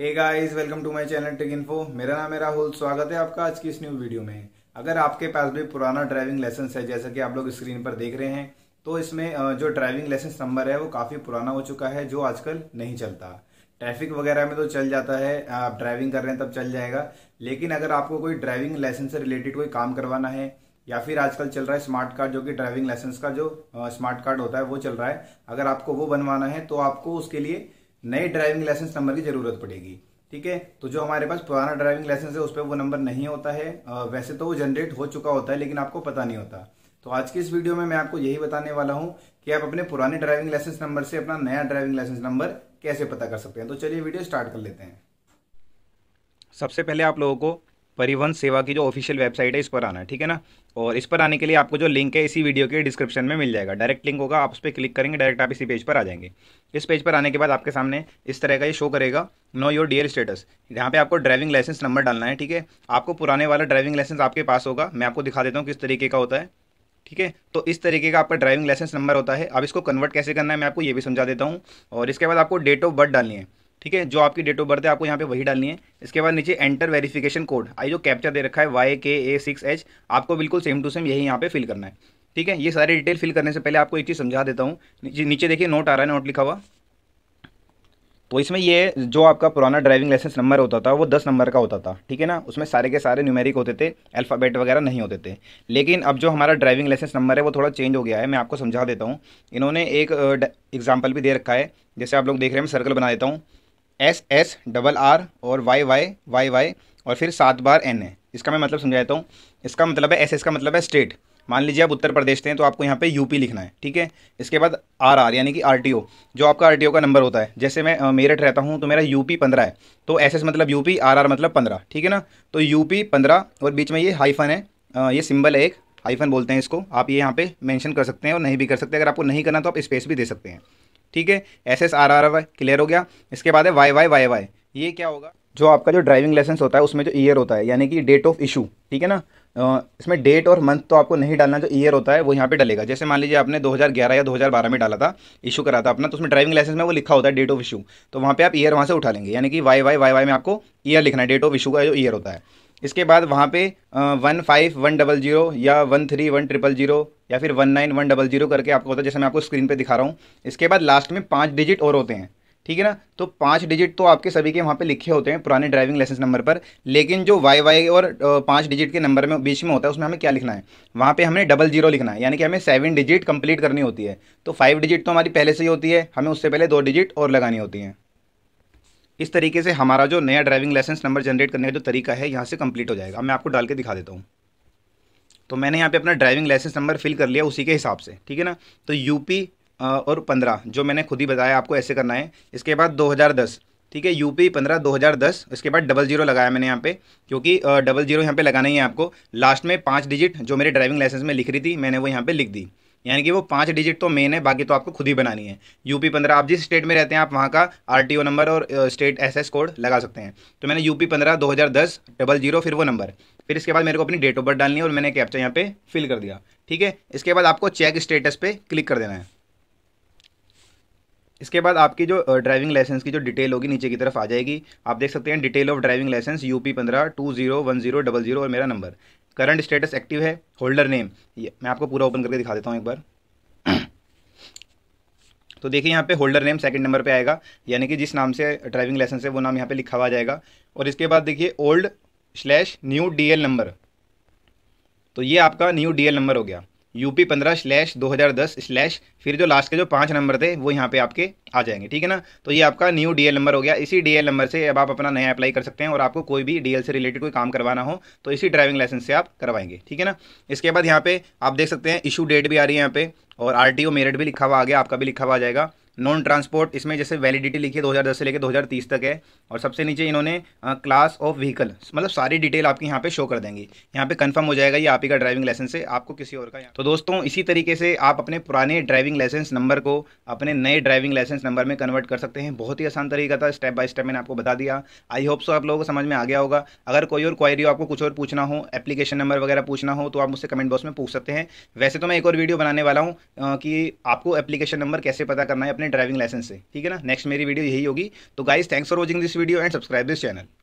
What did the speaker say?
hey guys welcome to my channel tech info मेरा नाम है राहुल स्वागत है आपका आज की इस न्यू वीडियो में अगर आपके पास भी पुराना ड्राइविंग लाइसेंस है जैसा कि आप लोग स्क्रीन पर देख रहे हैं तो इसमें जो ड्राइविंग लाइसेंस नंबर है वो काफ़ी पुराना हो चुका है जो आजकल नहीं चलता ट्रैफिक वगैरह में तो चल जाता है आप ड्राइविंग कर रहे हैं तब चल जाएगा लेकिन अगर आपको कोई ड्राइविंग लाइसेंस से रिलेटेड कोई काम करवाना है या फिर आजकल चल रहा है स्मार्ट कार्ड जो कि ड्राइविंग लाइसेंस का जो स्मार्ट कार्ड होता है वो चल रहा है अगर आपको वो बनवाना है तो आपको उसके लिए नए ड्राइविंग लाइसेंस नंबर की जरूरत पड़ेगी ठीक है तो जो हमारे पास पुराना ड्राइविंग लाइसेंस है उस पर वो नंबर नहीं होता है वैसे तो वो जनरेट हो चुका होता है लेकिन आपको पता नहीं होता तो आज की इस वीडियो में मैं आपको यही बताने वाला हूं कि आप अपने पुराने ड्राइविंग लाइसेंस नंबर से अपना नया ड्राइविंग लाइसेंस नंबर कैसे पता कर सकते हैं तो चलिए वीडियो स्टार्ट कर लेते हैं सबसे पहले आप लोगों को परिवहन सेवा की जो ऑफिशियल वेबसाइट है इस पर आना है ठीक है ना और इस पर आने के लिए आपको जो लिंक है इसी वीडियो के डिस्क्रिप्शन में मिल जाएगा डायरेक्ट लिंक होगा आप उस पर क्लिक करेंगे डायरेक्ट आप इसी पेज पर आ जाएंगे इस पेज पर आने के बाद आपके सामने इस तरह का ये शो करेगा नो योर डियर स्टेटस यहाँ पे आपको ड्राइविंग लाइसेंस नंबर डालना है ठीक है आपको पुराने वाला ड्राइविंग लाइसेंस आपके पास होगा मैं आपको दिखा देता हूँ किस तरीके का होता है ठीक है तो इस तरीके का आपका ड्राइविंग लाइसेंस नंबर होता है अब इसको कन्वर्ट कैसे करना है मैं आपको ये भी समझा देता हूँ और इसके बाद आपको डेट ऑफ बर्थ डालनी है ठीक है जो आपकी डेट ऑफ बर्थ है आपको यहाँ पे वही डालनी है इसके बाद नीचे एंटर वेरिफिकेशन कोड आई जो कैप्चर दे रखा है वाई के ए सिक्स एच आपको बिल्कुल सेम टू सेम यही यहाँ पे फिल करना है ठीक है ये सारे डिटेल फिल करने से पहले आपको एक चीज़ समझा देता हूँ नीचे, नीचे देखिए नोट आ रहा है नोट लिखा हुआ तो इसमें ये जो आपका पुराना ड्राइविंग लाइसेंस नंबर होता था वो दस नंबर का होता था ठीक है ना उसमें सारे के सारे न्यूमेरिक होते थे अल्फ़ाबेट वगैरह नहीं होते थे लेकिन अब जो हमारा ड्राइविंग लाइसेंस नंबर है वो थोड़ा चेंज हो गया है मैं आपको समझा देता हूँ इन्होंने एक एग्ज़ाम्पल भी दे रखा है जैसे आप लोग देख रहे हैं मैं सर्कल बना देता हूँ एस एस डबल आर और वाई वाई वाई वाई और फिर सात बार एन है इसका मैं मतलब समझा देता हूँ इसका मतलब है एस एस का मतलब है स्टेट मान लीजिए आप उत्तर प्रदेश से हैं तो आपको यहाँ पे यूपी लिखना है ठीक है इसके बाद आर आर यानी कि आर टी ओ जो आपका आर टी ओ का नंबर होता है जैसे मैं मेरठ रहता हूँ तो मेरा यूपी पंद्रह है तो एस एस मतलब यूपी आर आर मतलब पंद्रह ठीक है ना तो यूपी पंद्रह और बीच में ये हाइफन है ये सिंबल है एक हाइफन बोलते हैं इसको आप ये यहाँ पे मैंशन कर सकते हैं और नहीं भी कर सकते अगर आपको नहीं करना तो आप स्पेस भी दे सकते हैं ठीक है S S R R Y clear हो गया इसके बाद है वाई वाई वाई वाई ये क्या होगा जो आपका जो ड्राइविंग लाइसेंस होता है उसमें जो ईयर होता है यानी कि डेट ऑफ इशू ठीक है ना इसमें डेट और मंथ तो आपको नहीं डालना जो ईयर होता है वो यहाँ पे डलेगा जैसे मान लीजिए आपने 2011 या 2012 में डाला था इशू करा था अपना तो उसमें ड्राइविंग लाइसेंस में वो लिखा होता है डेट ऑफ इशू तो वहाँ पे आप ईयर वहाँ से उठा लेंगे यानी कि वाई वाई वाई वाई में आपको ईयर लिखना है डेट ऑफ इशू का जो ईयर होता है इसके बाद वहाँ पे one five one double zero या one three one triple zero या फिर one nine one double zero करके आपको होता है जैसे मैं आपको स्क्रीन पर दिखा रहा हूँ इसके बाद लास्ट में पाँच डिजिट और होते हैं ठीक है ना तो पाँच डिजिट तो आपके सभी के वहाँ पे लिखे होते हैं पुराने ड्राइविंग लाइसेंस नंबर पर लेकिन जो वाई वाई और पाँच डिजिट के नंबर में बीच में होता है उसमें हमें क्या लिखना है वहाँ पर हमें डबल जीरो लिखना है यानी कि हमें सेवन डिजिट कम्प्लीट करनी होती है तो फाइव डिजिट तो हमारी पहले से ही होती है हमें उससे पहले दो डिजिट और लगानी होती हैं इस तरीके से हमारा जो नया ड्राइविंग लाइसेंस नंबर जनरेट करने का जो तरीका है यहाँ से कंप्लीट हो जाएगा मैं आपको डाल के दिखा देता हूँ तो मैंने यहाँ पे अपना ड्राइविंग लाइसेंस नंबर फिल कर लिया उसी के हिसाब से ठीक है ना तो यूपी और पंद्रह जो मैंने खुद ही बताया आपको ऐसे करना है इसके बाद दो ठीक है यूपी पंद्रह दो हज़ार दस इसके बाद डबल जीरो लगाया मैंने यहाँ पे क्योंकि डबल जीरो यहाँ पे लगाना ही है आपको लास्ट में पाँच डिजिट जो मेरे ड्राइविंग लाइसेंस में लिख रही थी मैंने वो यहाँ पर लिख दी यानी कि वो पांच डिजिट तो मेन है बाकी तो आपको खुद ही बनानी है यूपी पंद्रह आप जिस स्टेट में रहते हैं आप वहाँ का आरटीओ नंबर और स्टेट एसएस कोड लगा सकते हैं तो मैंने यूपी पंद्रह दो हज़ार दस डबल जीरो फिर वो नंबर फिर इसके बाद मेरे को अपनी डेट ऑफ बर्थ डालनी है और मैंने कैप्चा यहाँ पे फिल कर दिया ठीक है इसके बाद आपको चेक स्टेटस पे क्लिक कर देना है इसके बाद आपकी जो ड्राइविंग लाइसेंस की जो डिटेल होगी नीचे की तरफ आ जाएगी आप देख सकते हैं detail of driving licence UP पंद्रह two zero one zero double zero और मेरा नंबर करंट स्टेटस एक्टिव है होल्डर नेम ये मैं आपको पूरा ओपन करके दिखा देता हूँ एक बार तो देखिए यहाँ पे होल्डर नेम सेकंड नंबर पे आएगा यानी कि जिस नाम से ड्राइविंग लाइसेंस है वो नाम यहाँ पे लिखा हुआ जाएगा और इसके बाद देखिए old slash new DL number तो ये आपका न्यू डीएल नंबर हो गया यूपी पंद्रह स्लैश दो हज़ार दस स्लैश फिर जो लास्ट के जो पाँच नंबर थे वो यहाँ पे आपके आ जाएंगे ठीक है ना तो ये आपका न्यू डीएल नंबर हो गया इसी डीएल नंबर से अब आप अपना नया अप्लाई कर सकते हैं और आपको कोई भी डीएल से रिलेटेड कोई काम करवाना हो तो इसी ड्राइविंग लाइसेंस से आप करवाएंगे ठीक है ना इसके बाद यहाँ पे आप देख सकते हैं इशू डेट भी आ रही है यहाँ पे और आर टी मेरिट भी लिखा हुआ आ गया आपका भी लिखा हुआ आ जाएगा नॉन ट्रांसपोर्ट इसमें जैसे वैलिडिटी लिखी है 2010 से लेकर 2030 तक है और सबसे नीचे इन्होंने क्लास ऑफ व्हीकल मतलब सारी डिटेल आपके यहाँ पे शो कर देंगे यहाँ पे कंफर्म हो जाएगा ये आप ही का ड्राइविंग लाइसेंस है आपको किसी और का तो दोस्तों इसी तरीके से आप अपने पुराने ड्राइविंग लाइसेंस नंबर को अपने नए ड्राइविंग लाइसेंस नंबर में कन्वर्ट कर सकते हैं बहुत ही आसान तरीका था स्टेप बाय स्टेप मैंने आपको बता दिया आई होप सो आप लोगों को समझ में आ गया होगा अगर कोई और क्वारी हो आपको कुछ और पूछना हो एप्लीकेशन नंबर वगैरह पूछना हो तो आप मुझसे कमेंट बॉक्स में पूछ सकते हैं वैसे तो मैं एक और वीडियो बनाने वाला हूँ कि आपको एप्लीकेशन नंबर कैसे पता करना है अपने ड्राइविंग लाइसेंस से ठीक है ना नेक्स्ट मेरी वीडियो यही होगी तो guys thanks for watching this video and subscribe this channel